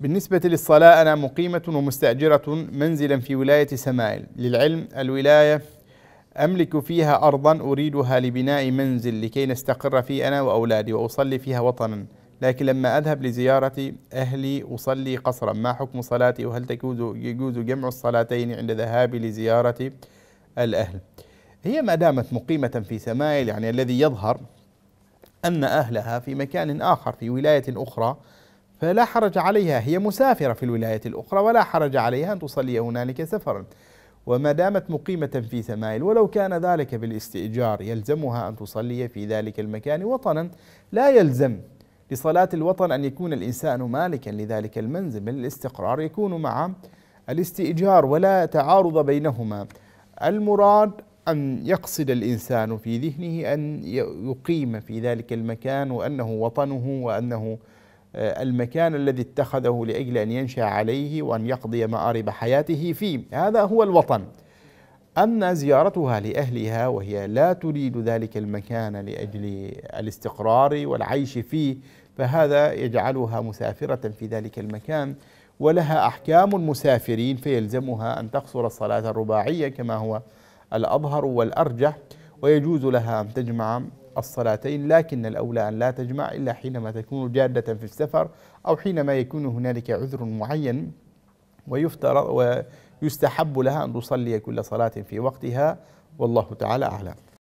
بالنسبة للصلاة أنا مقيمة ومستأجرة منزلا في ولاية سمائل للعلم الولاية أملك فيها أرضا أريدها لبناء منزل لكي نستقر فيه أنا وأولادي وأصلي فيها وطنا لكن لما أذهب لزيارة أهلي أصلي قصرا ما حكم صلاتي وهل تجوز يجوز جمع الصلاتين عند ذهابي لزيارة الأهل هي ما دامت مقيمة في سمائل يعني الذي يظهر أن أهلها في مكان آخر في ولاية أخرى فلا حرج عليها هي مسافرة في الولايات الأخرى ولا حرج عليها أن تصلي هنالك سفرا وما دامت مقيمة في سمائل ولو كان ذلك بالاستئجار يلزمها أن تصلي في ذلك المكان وطنا لا يلزم لصلاة الوطن أن يكون الإنسان مالكا لذلك المنزل بل الاستقرار يكون مع الاستئجار ولا تعارض بينهما المراد أن يقصد الإنسان في ذهنه أن يقيم في ذلك المكان وأنه وطنه وأنه آه، المكان الذي اتخذه لاجل ان ينشا عليه وان يقضي مارب حياته فيه هذا هو الوطن اما زيارتها لاهلها وهي لا تريد ذلك المكان لاجل الاستقرار والعيش فيه فهذا يجعلها مسافره في ذلك المكان ولها احكام المسافرين فيلزمها ان تقصر الصلاه الرباعيه كما هو الاظهر والارجح ويجوز لها ان تجمع الصلاتين لكن الأولى أن لا تجمع إلا حينما تكون جادة في السفر أو حينما يكون هنالك عذر معين ويفترض ويستحب لها أن تصلي كل صلاة في وقتها والله تعالى أعلم